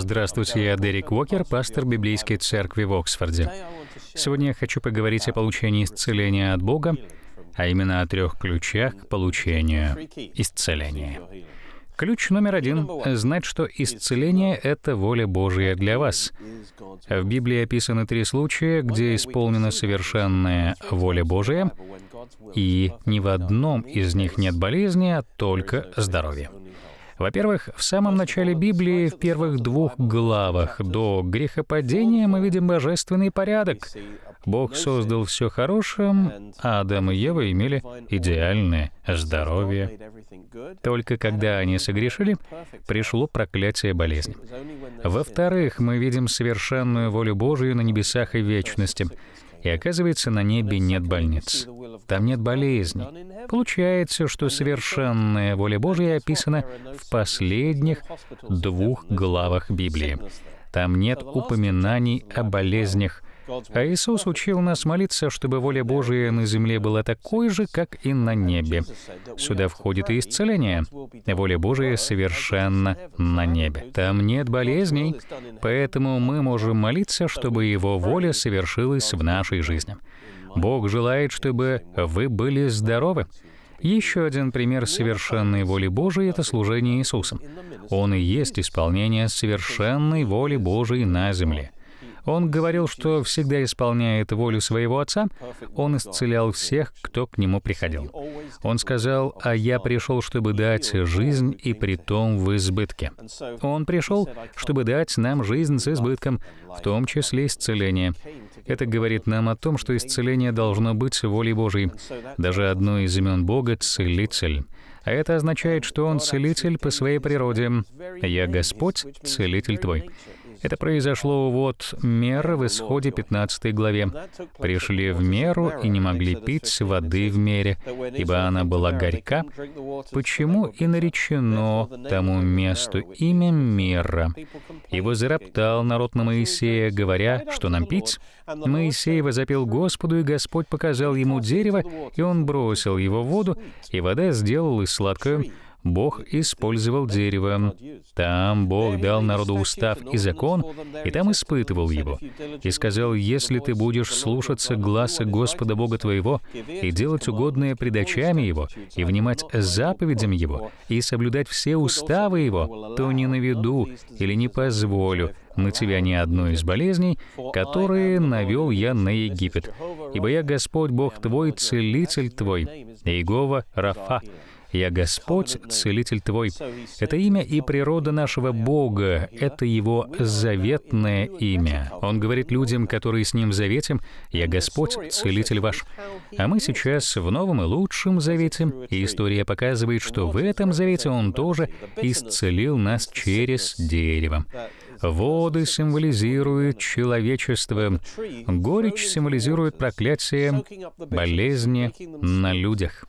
Здравствуйте, я Дерек Уокер, пастор Библейской церкви в Оксфорде. Сегодня я хочу поговорить о получении исцеления от Бога, а именно о трех ключах к получению исцеления. Ключ номер один — знать, что исцеление — это воля Божья для вас. В Библии описаны три случая, где исполнена совершенная воля Божия, и ни в одном из них нет болезни, а только здоровье. Во-первых, в самом начале Библии, в первых двух главах до грехопадения мы видим божественный порядок. Бог создал все хорошим, а Адам и Ева имели идеальное здоровье. Только когда они согрешили, пришло проклятие болезни. Во-вторых, мы видим совершенную волю Божию на небесах и вечности — и оказывается, на небе нет больниц. Там нет болезней. Получается, что совершенная воля Божья описана в последних двух главах Библии. Там нет упоминаний о болезнях а Иисус учил нас молиться, чтобы воля Божия на земле была такой же, как и на небе. Сюда входит и исцеление. Воля Божия совершенно на небе. Там нет болезней, поэтому мы можем молиться, чтобы Его воля совершилась в нашей жизни. Бог желает, чтобы вы были здоровы. Еще один пример совершенной воли Божией — это служение Иисусом. Он и есть исполнение совершенной воли Божией на земле. Он говорил, что всегда исполняет волю своего отца. Он исцелял всех, кто к нему приходил. Он сказал, «А я пришел, чтобы дать жизнь, и при том в избытке». Он пришел, чтобы дать нам жизнь с избытком, в том числе исцеление. Это говорит нам о том, что исцеление должно быть волей Божьей. Даже одно из имен Бога — Целитель. А это означает, что Он целитель по своей природе. «Я Господь, целитель твой». Это произошло вот мера в Исходе 15 главе. «Пришли в меру и не могли пить воды в мере, ибо она была горька, почему и наречено тому месту имя мера. И возроптал народ на Моисея, говоря, что нам пить? Моисей возопил Господу, и Господь показал ему дерево, и он бросил его в воду, и вода сделалась сладкою, Бог использовал дерево. Там Бог дал народу устав и закон, и там испытывал его. И сказал, если ты будешь слушаться гласа Господа Бога твоего и делать угодное пред очами Его, и внимать заповедям Его, и соблюдать все уставы Его, то не наведу или не позволю на тебя ни одной из болезней, которые навел я на Египет. Ибо я Господь Бог твой, Целитель твой, Иегова Рафа, «Я Господь, Целитель Твой». Это имя и природа нашего Бога, это Его заветное имя. Он говорит людям, которые с Ним заветим, «Я Господь, Целитель ваш». А мы сейчас в Новом и Лучшем Завете, и история показывает, что в этом Завете Он тоже исцелил нас через дерево. Воды символизируют человечество. Горечь символизирует проклятие, болезни на людях.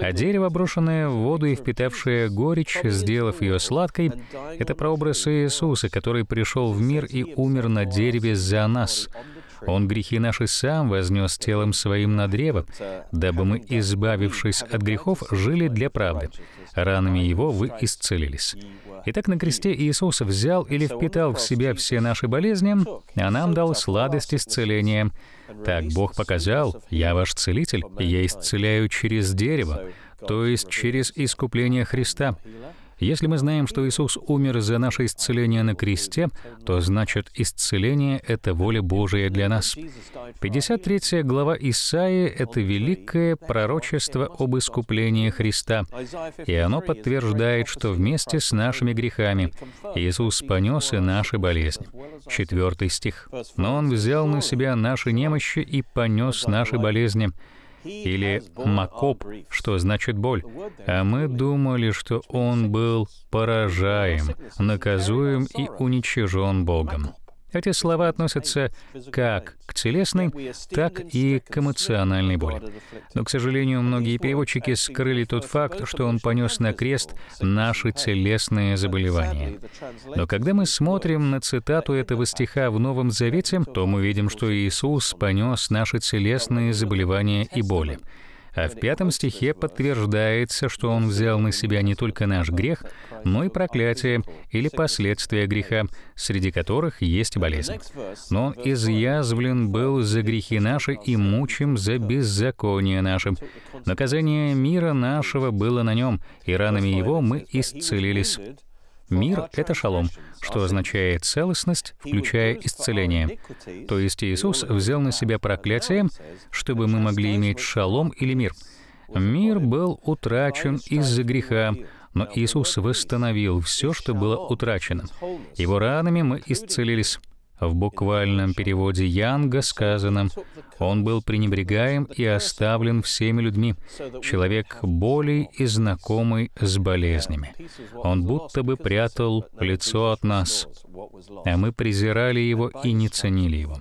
А дерево, брошенное в воду и впитавшее горечь, сделав ее сладкой, это прообраз Иисуса, который пришел в мир и умер на дереве за нас — он грехи наши сам вознес телом своим на древо, дабы мы, избавившись от грехов, жили для правды. Ранами Его вы исцелились. Итак, на кресте Иисус взял или впитал в себя все наши болезни, а нам дал сладость исцеления. Так Бог показал, «Я ваш целитель, я исцеляю через дерево», то есть через искупление Христа. Если мы знаем, что Иисус умер за наше исцеление на кресте, то значит исцеление — это воля Божия для нас. 53 глава Исаии — это великое пророчество об искуплении Христа, и оно подтверждает, что вместе с нашими грехами Иисус понес и наши болезни. Четвертый стих. «Но Он взял на себя наши немощи и понес наши болезни» или «макоп», что значит «боль». А мы думали, что он был поражаем, наказуем и уничижен Богом. Эти слова относятся как к телесной, так и к эмоциональной боли. Но, к сожалению, многие переводчики скрыли тот факт, что он понес на крест наши телесные заболевания. Но когда мы смотрим на цитату этого стиха в Новом Завете, то мы видим, что Иисус понес наши телесные заболевания и боли. А в пятом стихе подтверждается, что Он взял на себя не только наш грех, но и проклятие или последствия греха, среди которых есть болезнь. Но Он изъязвлен был за грехи наши и мучим за беззаконие наше. Наказание мира нашего было на Нем, и ранами Его мы исцелились. Мир — это шалом, что означает целостность, включая исцеление. То есть Иисус взял на себя проклятие, чтобы мы могли иметь шалом или мир. Мир был утрачен из-за греха, но Иисус восстановил все, что было утрачено. Его ранами мы исцелились, в буквальном переводе Янга сказано, «Он был пренебрегаем и оставлен всеми людьми, человек болей и знакомый с болезнями. Он будто бы прятал лицо от нас, а мы презирали его и не ценили его.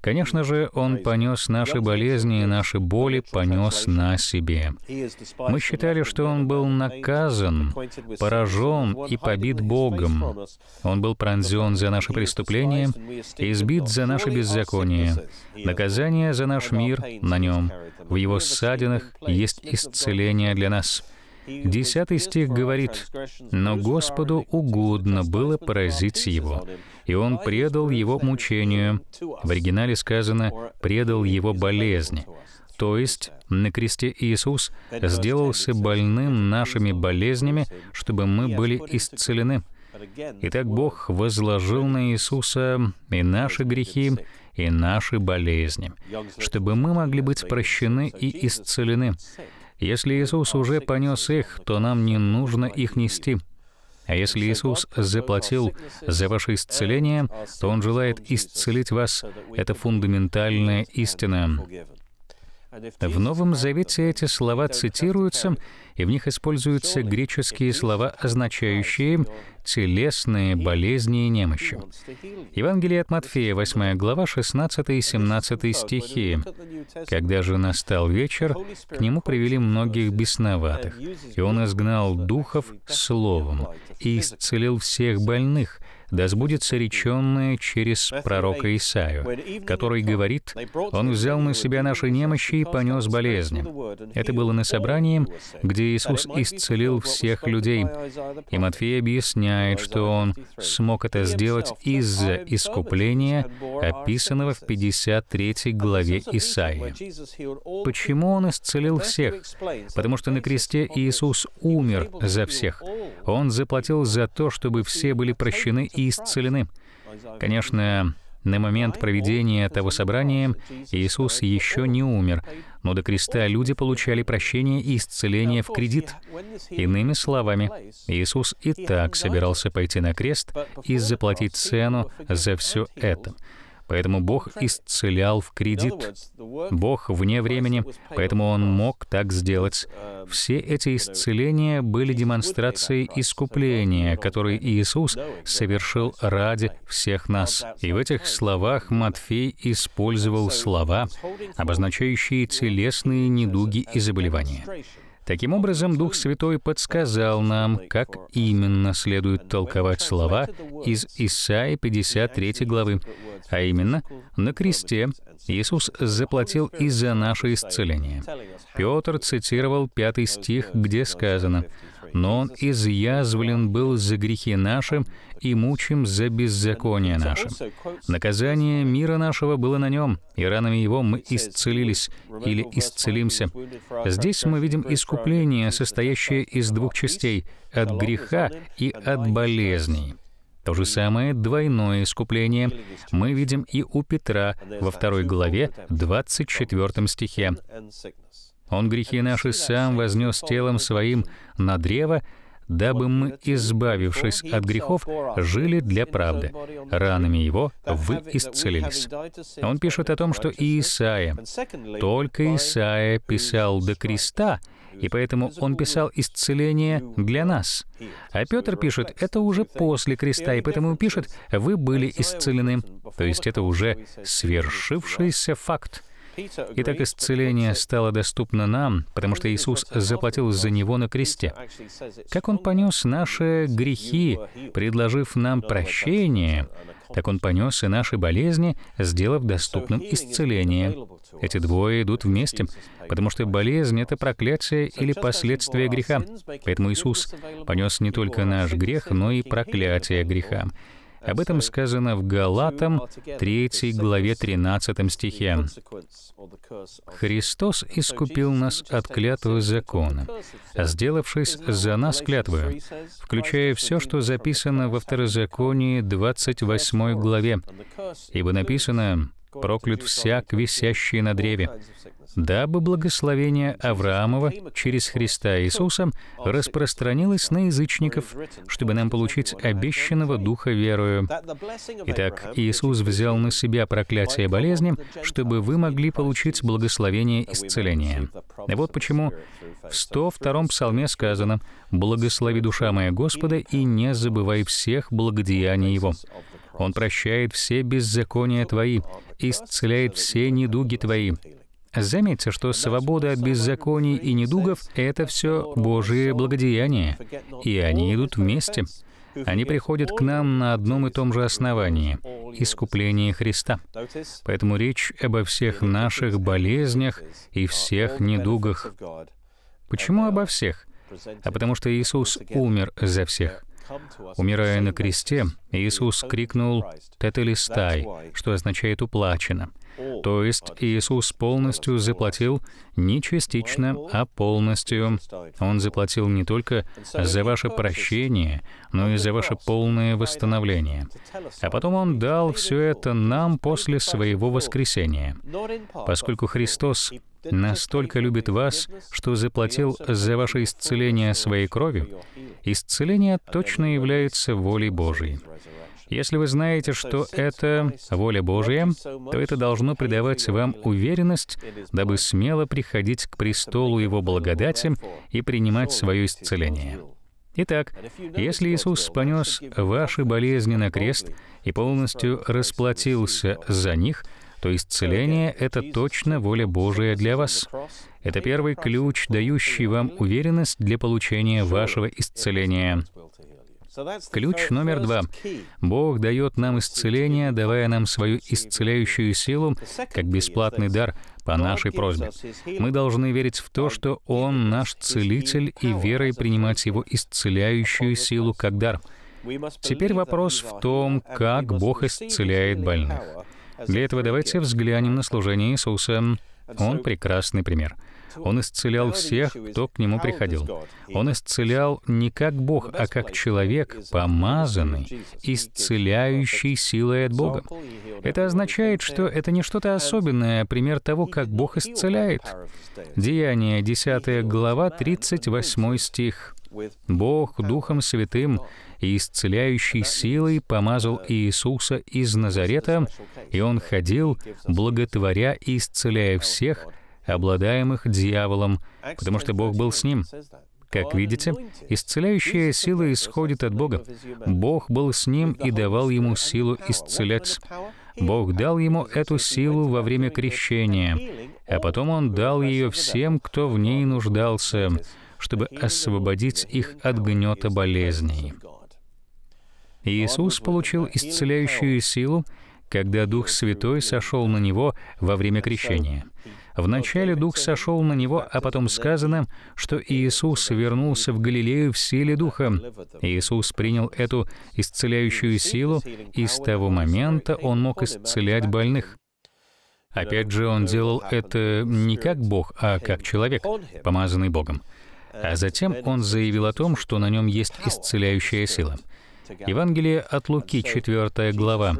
Конечно же, Он понес наши болезни и наши боли понес на себе. Мы считали, что Он был наказан, поражен и побит Богом. Он был пронзен за наши преступления, и избит за наши беззакония. Наказание за наш мир на нем. В Его ссадинах есть исцеление для нас. Десятый стих говорит, «Но Господу угодно было поразить его, и он предал его мучению». В оригинале сказано «предал его болезни». То есть на кресте Иисус сделался больным нашими болезнями, чтобы мы были исцелены. Итак, Бог возложил на Иисуса и наши грехи, и наши болезни, чтобы мы могли быть прощены и исцелены. Если Иисус уже понес их, то нам не нужно их нести. А если Иисус заплатил за ваше исцеление, то Он желает исцелить вас. Это фундаментальная истина. В Новом Завете эти слова цитируются, и в них используются греческие слова, означающие «телесные болезни и немощи». Евангелие от Матфея, 8 глава, 16 и 17 стихи. «Когда же настал вечер, к нему привели многих бесноватых, и он изгнал духов словом и исцелил всех больных, да сбудется реченное через пророка Исаию, который говорит, «Он взял на себя наши немощи и понес болезни». Это было на собрании, где Иисус исцелил всех людей, и Матфей объясняет, что Он смог это сделать из-за искупления, описанного в 53 главе Исаии. Почему Он исцелил всех? Потому что на кресте Иисус умер за всех. Он заплатил за то, чтобы все были прощены и исцелены. Конечно, на момент проведения того собрания Иисус еще не умер, но до креста люди получали прощение и исцеление в кредит. Иными словами, Иисус и так собирался пойти на крест и заплатить цену за все это. Поэтому Бог исцелял в кредит. Бог вне времени, поэтому Он мог так сделать. Um, Все эти исцеления были демонстрацией искупления, которое Иисус совершил ради всех нас. И в этих словах Матфей использовал слова, обозначающие телесные недуги и заболевания. Таким образом, Дух Святой подсказал нам, как именно следует толковать слова из Исаии 53 главы, а именно, на кресте Иисус заплатил и за наше исцеление. Петр цитировал 5 стих, где сказано но он изъязвлен был за грехи наши и мучим за беззаконие наше. Наказание мира нашего было на нем, и ранами его мы исцелились или исцелимся. Здесь мы видим искупление, состоящее из двух частей — от греха и от болезней. То же самое двойное искупление мы видим и у Петра во второй главе 24 стихе. Он грехи наши сам вознес телом своим на древо, дабы мы, избавившись от грехов, жили для правды. Ранами Его вы исцелились». Он пишет о том, что Исаия, только Исаия писал до креста, и поэтому он писал исцеление для нас. А Петр пишет, это уже после креста, и поэтому пишет, вы были исцелены. То есть это уже свершившийся факт. Итак, исцеление стало доступно нам, потому что Иисус заплатил за него на кресте. Как Он понес наши грехи, предложив нам прощение, так Он понес и наши болезни, сделав доступным исцеление. Эти двое идут вместе, потому что болезнь — это проклятие или последствия греха. Поэтому Иисус понес не только наш грех, но и проклятие греха. Об этом сказано в Галатам 3 главе 13 стихе. «Христос искупил нас от клятвы закона, сделавшись за нас клятвою, включая все, что записано во Второзаконии 28 главе, ибо написано, проклят всяк, висящий на древе, дабы благословение Авраамова через Христа Иисуса распространилось на язычников, чтобы нам получить обещанного Духа верою. Итак, Иисус взял на себя проклятие болезни, чтобы вы могли получить благословение исцеления. Вот почему в 102-м псалме сказано «Благослови душа моя Господа и не забывай всех благодеяний Его». Он прощает все беззакония твои, исцеляет все недуги твои. Заметьте, что свобода от беззаконий и недугов — это все Божие благодеяния, и они идут вместе. Они приходят к нам на одном и том же основании — искуплении Христа. Поэтому речь обо всех наших болезнях и всех недугах. Почему обо всех? А потому что Иисус умер за всех. Умирая на кресте, Иисус крикнул «Тетелистай», что означает «уплачено». То есть Иисус полностью заплатил не частично, а полностью. Он заплатил не только за ваше прощение, но и за ваше полное восстановление. А потом Он дал все это нам после Своего воскресения. Поскольку Христос настолько любит вас, что заплатил за ваше исцеление своей кровью, исцеление точно является волей Божией. Если вы знаете, что это воля Божья, то это должно придавать вам уверенность, дабы смело приходить к престолу Его благодати и принимать свое исцеление. Итак, если Иисус понес ваши болезни на крест и полностью расплатился за них, то исцеление — это точно воля Божия для вас. Это первый ключ, дающий вам уверенность для получения вашего исцеления. Ключ номер два. Бог дает нам исцеление, давая нам свою исцеляющую силу, как бесплатный дар по нашей просьбе. Мы должны верить в то, что Он наш целитель, и верой принимать Его исцеляющую силу как дар. Теперь вопрос в том, как Бог исцеляет больных. Для этого давайте взглянем на служение Иисуса. Он прекрасный пример. Он исцелял всех, кто к нему приходил. Он исцелял не как Бог, а как человек, помазанный, исцеляющий силой от Бога. Это означает, что это не что-то особенное, а пример того, как Бог исцеляет. Деяние, 10 глава, 38 стих. Бог Духом Святым и исцеляющей силой помазал uh, Иисуса из Назарета, и Он ходил, благотворя и исцеляя всех, обладаемых дьяволом, потому что Бог был с ним. Как видите, исцеляющая сила исходит от Бога. Бог был с ним и давал ему силу исцелять. Бог дал ему эту силу во время крещения, а потом Он дал ее всем, кто в ней нуждался, чтобы освободить их от гнета болезней. Иисус получил исцеляющую силу, когда Дух Святой сошел на Него во время крещения — Вначале Дух сошел на него, а потом сказано, что Иисус вернулся в Галилею в силе Духа. Иисус принял эту исцеляющую силу, и с того момента он мог исцелять больных. Опять же, он делал это не как Бог, а как человек, помазанный Богом. А затем он заявил о том, что на нем есть исцеляющая сила. Евангелие от Луки, 4 глава.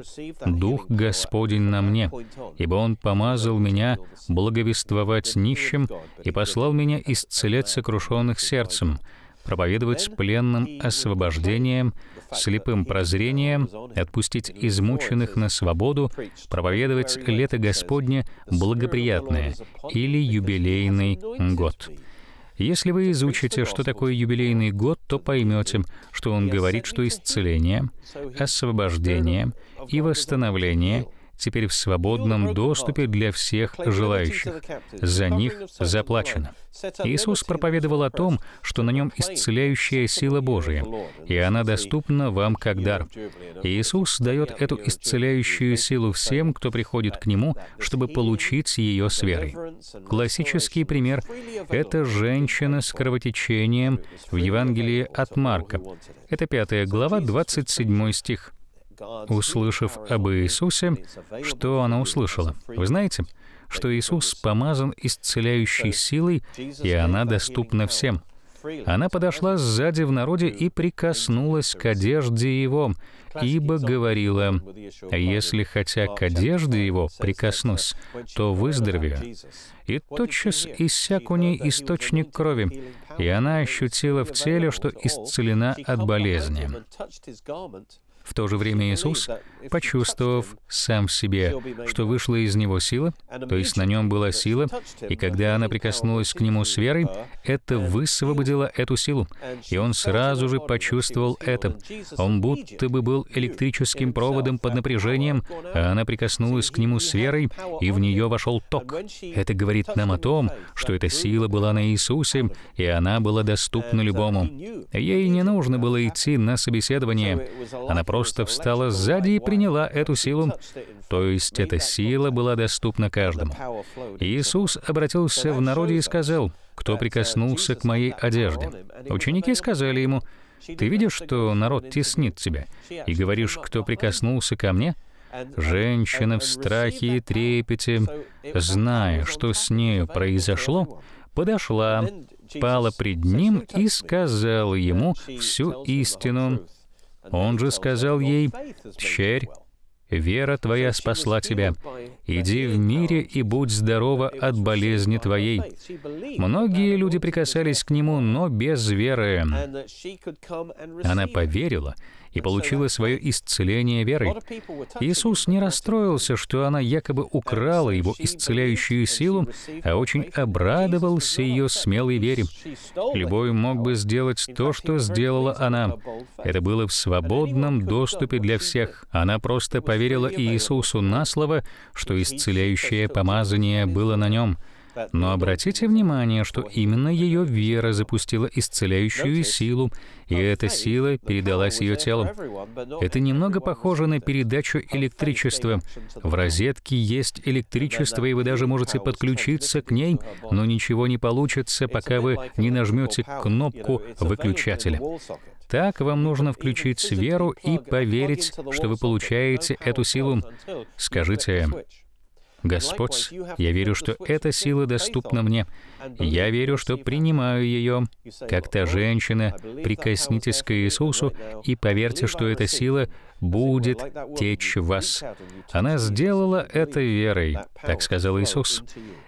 «Дух Господень на мне, ибо Он помазал меня благовествовать нищим и послал меня исцелять сокрушенных сердцем, проповедовать пленным освобождением, слепым прозрением, отпустить измученных на свободу, проповедовать лето Господне благоприятное или юбилейный год». Если вы изучите, что такое юбилейный год, то поймете, что он говорит, что исцеление, освобождение и восстановление — теперь в свободном доступе для всех желающих. За них заплачено. Иисус проповедовал о том, что на нем исцеляющая сила Божия, и она доступна вам как дар. Иисус дает эту исцеляющую силу всем, кто приходит к Нему, чтобы получить ее с верой. Классический пример — это женщина с кровотечением в Евангелии от Марка. Это 5 глава, 27 стих услышав об Иисусе, что она услышала? Вы знаете, что Иисус помазан исцеляющей силой, и она доступна всем. Она подошла сзади в народе и прикоснулась к одежде его, ибо говорила, «Если хотя к одежде его прикоснусь, то выздоровею». И тотчас иссяк у ней источник крови, и она ощутила в теле, что исцелена от болезни. В то же время Иисус почувствовав сам в себе, что вышла из него сила, то есть на нем была сила, и когда она прикоснулась к нему с верой, это высвободило эту силу, и он сразу же почувствовал это. Он будто бы был электрическим проводом под напряжением, а она прикоснулась к нему с верой, и в нее вошел ток. Это говорит нам о том, что эта сила была на Иисусе, и она была доступна любому. Ей не нужно было идти на собеседование. Она просто встала сзади и приняла эту силу, то есть эта сила была доступна каждому. Иисус обратился в народе и сказал, «Кто прикоснулся к моей одежде?» Ученики сказали ему, «Ты видишь, что народ теснит тебя, и говоришь, кто прикоснулся ко мне?» Женщина в страхе и трепете, зная, что с нею произошло, подошла, пала пред ним и сказала ему всю истину. Он же сказал ей, «Черь, Вера твоя спасла тебя. Иди в мире и будь здорова от болезни твоей». Многие люди прикасались к нему, но без веры. Она поверила и получила свое исцеление верой. Иисус не расстроился, что она якобы украла его исцеляющую силу, а очень обрадовался ее смелой вере. Любой мог бы сделать то, что сделала она. Это было в свободном доступе для всех. Она просто поверила поверила Иисусу на слово, что исцеляющее помазание было на нем. Но обратите внимание, что именно ее вера запустила исцеляющую силу, и эта сила передалась ее телу. Это немного похоже на передачу электричества. В розетке есть электричество, и вы даже можете подключиться к ней, но ничего не получится, пока вы не нажмете кнопку выключателя. Так вам нужно включить веру и поверить, что вы получаете эту силу. Скажите, «Господь, я верю, что эта сила доступна мне. Я верю, что принимаю ее. Как та женщина, прикоснитесь к Иисусу и поверьте, что эта сила будет течь в вас». Она сделала это верой, так сказал Иисус.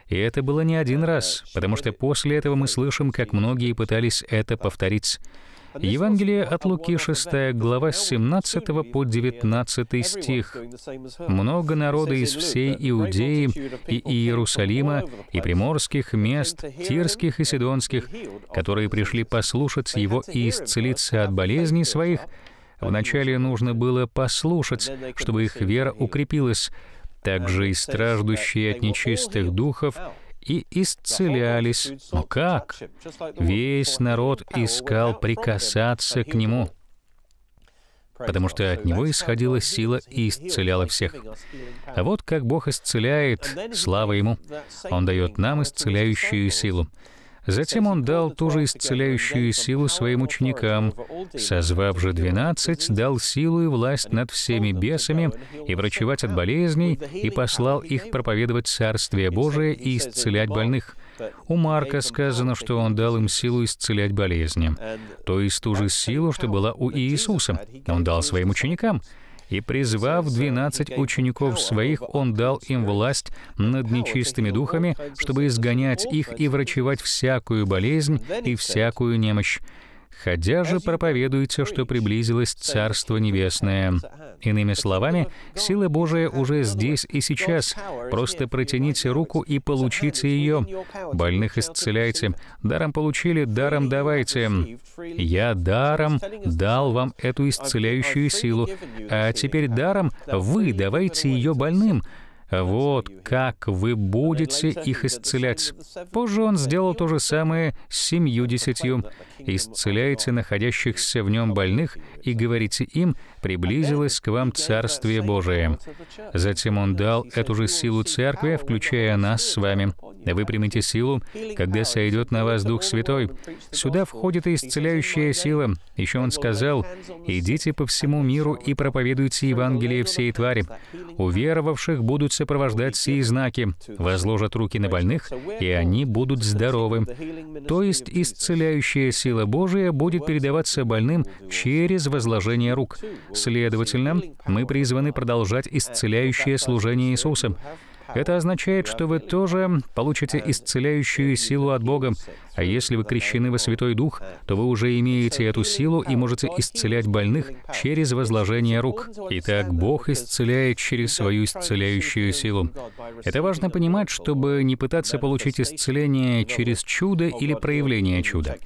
И это было не один раз, потому что после этого мы слышим, как многие пытались это повторить. Евангелие от Луки 6 глава с 17 по 19 стих. «Много народа из всей Иудеи и Иерусалима и приморских мест, тирских и сидонских, которые пришли послушать его и исцелиться от болезней своих, Вначале нужно было послушать, чтобы их вера укрепилась, также и страждущие от нечистых духов и исцелялись. Но а как? Весь народ искал прикасаться к нему, потому что от него исходила сила и исцеляла всех. А вот как Бог исцеляет, слава Ему. Он дает нам исцеляющую силу. Затем он дал ту же исцеляющую силу своим ученикам. Созвав же двенадцать, дал силу и власть над всеми бесами и врачевать от болезней, и послал их проповедовать Царствие Божие и исцелять больных. У Марка сказано, что он дал им силу исцелять болезни, то есть ту же силу, что была у Иисуса, он дал своим ученикам — и, призвав двенадцать учеников своих, он дал им власть над нечистыми духами, чтобы изгонять их и врачевать всякую болезнь и всякую немощь. Ходя же проповедуйте, что приблизилось Царство Небесное. Иными словами, сила Божия уже здесь и сейчас. Просто протяните руку и получите ее. Больных исцеляйте. Даром получили, даром давайте. Я даром дал вам эту исцеляющую силу, а теперь даром вы давайте ее больным, вот как вы будете их исцелять. Позже он сделал то же самое с семью десятью. Исцеляйте находящихся в нем больных и говорите им, приблизилось к вам Царствие Божие. Затем он дал эту же силу Церкви, включая нас с вами. Вы примите силу, когда сойдет на вас Дух Святой. Сюда входит и исцеляющая сила. Еще он сказал, «Идите по всему миру и проповедуйте Евангелие всей твари. Уверовавших будут сопровождать сии знаки, возложат руки на больных, и они будут здоровы. То есть исцеляющая сила Божия будет передаваться больным через возложение рук. Следовательно, мы призваны продолжать исцеляющее служение Иисуса. Это означает, что вы тоже получите исцеляющую силу от Бога. А если вы крещены во Святой Дух, то вы уже имеете эту силу и можете исцелять больных через возложение рук. Итак, Бог исцеляет через свою исцеляющую силу. Это важно понимать, чтобы не пытаться получить исцеление через чудо или проявление чуда.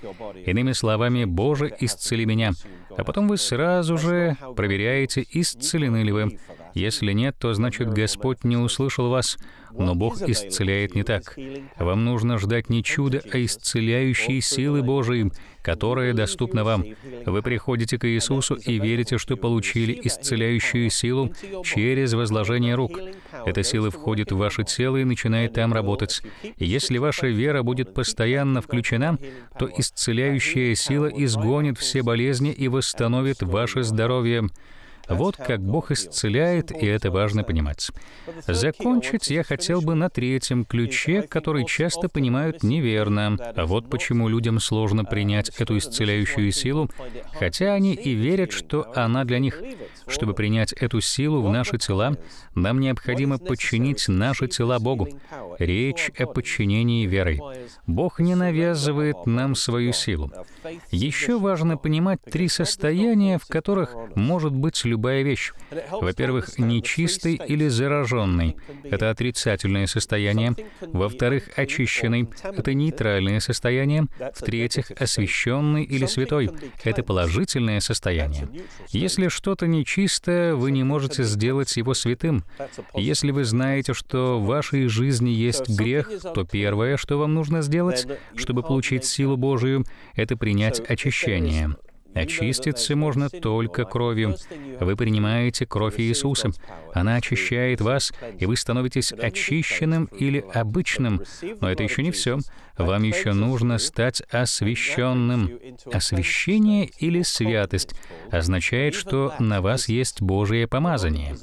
Иными словами, «Боже, исцели меня», а потом вы сразу же проверяете, исцелены ли вы. Если нет, то значит Господь не услышал вас, но Бог исцеляет не так. Вам нужно ждать не чуда, а исцеляющей силы Божией, которая доступна вам. Вы приходите к Иисусу и верите, что получили исцеляющую силу через возложение рук. Эта сила входит в ваше тело и начинает там работать. Если ваша вера будет постоянно включена, то исцеляющая сила изгонит все болезни и восстановит ваше здоровье. Вот как Бог исцеляет, и это важно понимать. Закончить я хотел бы на третьем ключе, который часто понимают неверно. А вот почему людям сложно принять эту исцеляющую силу, хотя они и верят, что она для них. Чтобы принять эту силу в наши тела, нам необходимо подчинить наши тела Богу. Речь о подчинении верой. Бог не навязывает нам свою силу. Еще важно понимать три состояния, в которых может быть любовь любая вещь. Во-первых, нечистый или зараженный — это отрицательное состояние. Во-вторых, очищенный — это нейтральное состояние. В-третьих, освященный или святой — это положительное состояние. Если что-то нечистое, вы не можете сделать его святым. Если вы знаете, что в вашей жизни есть грех, то первое, что вам нужно сделать, чтобы получить силу Божию, это принять очищение. Очиститься можно только кровью. Вы принимаете кровь Иисуса. Она очищает вас, и вы становитесь очищенным или обычным. Но это еще не все. Вам еще нужно стать освященным. Освящение или святость означает, что на вас есть Божие помазание.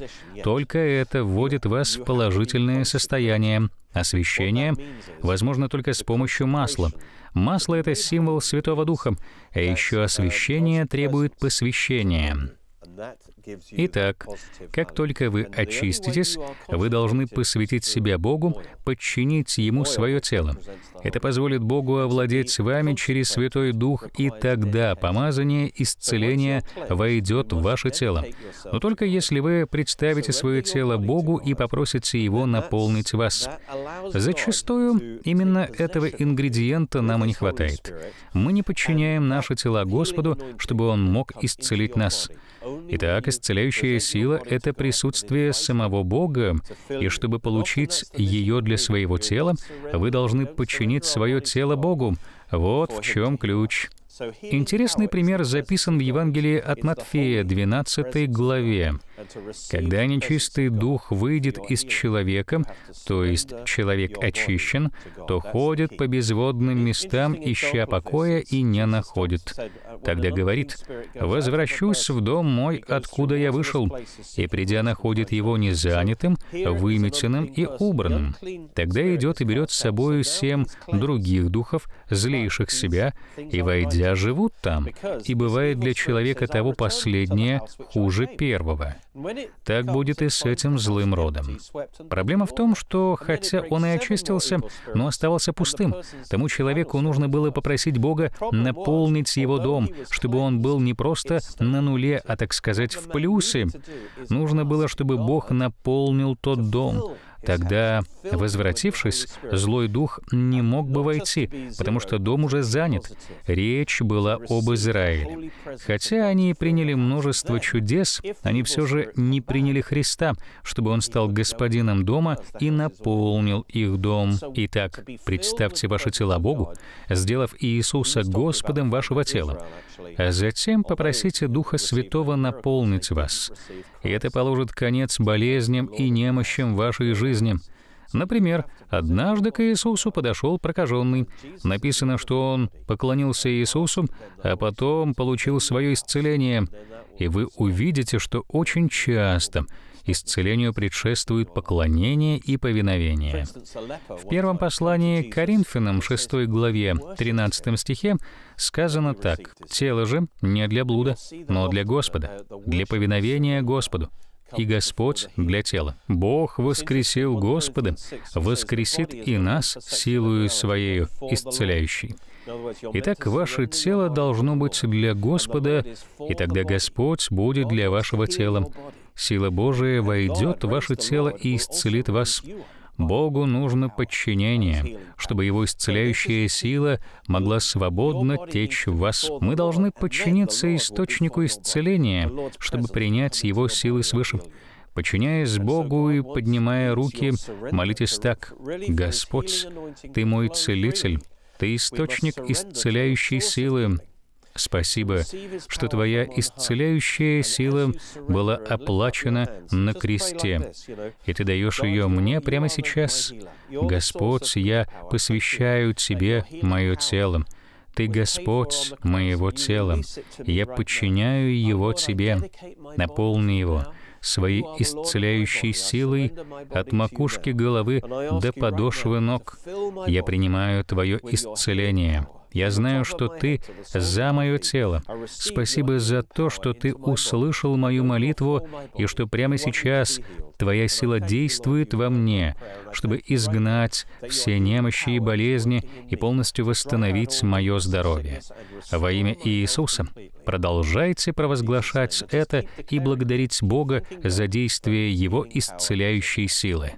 Только это вводит вас в положительное состояние. Освящение возможно только с помощью масла. Масло — это символ Святого Духа, а еще освящение требует посвящения. Итак, как только вы очиститесь, вы должны посвятить себя Богу, подчинить Ему свое тело. Это позволит Богу овладеть вами через Святой Дух, и тогда помазание исцеления войдет в ваше тело. Но только если вы представите свое тело Богу и попросите Его наполнить вас. Зачастую именно этого ингредиента нам не хватает. Мы не подчиняем наши тела Господу, чтобы Он мог исцелить нас. Итак, исцеляющая сила — это присутствие самого Бога, и чтобы получить ее для своего тела, вы должны подчинить свое тело Богу. Вот в чем ключ. Интересный пример записан в Евангелии от Матфея, 12 главе. Когда нечистый дух выйдет из человека, то есть человек очищен, то ходит по безводным местам, ища покоя, и не находит. Тогда говорит, «Возвращусь в дом мой, откуда я вышел», и, придя, находит его незанятым, выметенным и убранным. Тогда идет и берет с собой семь других духов, злейших себя, и, войдя, живут там, и бывает для человека того последнее хуже первого. Так будет и с этим злым родом. Проблема в том, что хотя он и очистился, но оставался пустым. Тому человеку нужно было попросить Бога наполнить его дом, чтобы он был не просто на нуле, а, так сказать, в плюсе. Нужно было, чтобы Бог наполнил тот дом, Тогда, возвратившись, злой дух не мог бы войти, потому что дом уже занят. Речь была об Израиле. Хотя они приняли множество чудес, они все же не приняли Христа, чтобы он стал господином дома и наполнил их дом. Итак, представьте ваше тело Богу, сделав Иисуса Господом вашего тела. А затем попросите Духа Святого наполнить вас. И это положит конец болезням и немощам вашей жизни, жизни. Например, однажды к Иисусу подошел прокаженный. Написано, что он поклонился Иисусу, а потом получил свое исцеление. И вы увидите, что очень часто исцелению предшествует поклонение и повиновение. В первом послании к Коринфянам 6 главе 13 стихе сказано так, «Тело же не для блуда, но для Господа, для повиновения Господу» и Господь для тела. Бог воскресил Господа, воскресит и нас силою Своею исцеляющей. Итак, ваше тело должно быть для Господа, и тогда Господь будет для вашего тела. Сила Божия войдет в ваше тело и исцелит вас. Богу нужно подчинение, чтобы Его исцеляющая сила могла свободно течь в вас. Мы должны подчиниться источнику исцеления, чтобы принять Его силы свыше. Подчиняясь Богу и поднимая руки, молитесь так. «Господь, Ты мой целитель, Ты источник исцеляющей силы, Спасибо, что Твоя исцеляющая сила была оплачена на кресте, и Ты даешь ее мне прямо сейчас. Господь, я посвящаю Тебе мое тело. Ты Господь моего тела. Я подчиняю его Тебе. Наполни его своей исцеляющей силой от макушки головы до подошвы ног. Я принимаю Твое исцеление. Я знаю, что Ты за мое тело. Спасибо за то, что Ты услышал мою молитву и что прямо сейчас Твоя сила действует во мне, чтобы изгнать все немощи и болезни и полностью восстановить мое здоровье. Во имя Иисуса продолжайте провозглашать это и благодарить Бога за действие Его исцеляющей силы.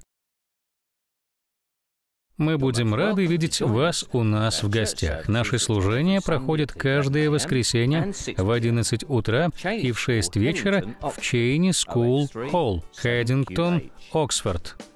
Мы будем рады видеть вас у нас в гостях. Наши служения проходят каждое воскресенье в 11 утра и в 6 вечера в Чейни Скул Холл, Хэддингтон, Оксфорд.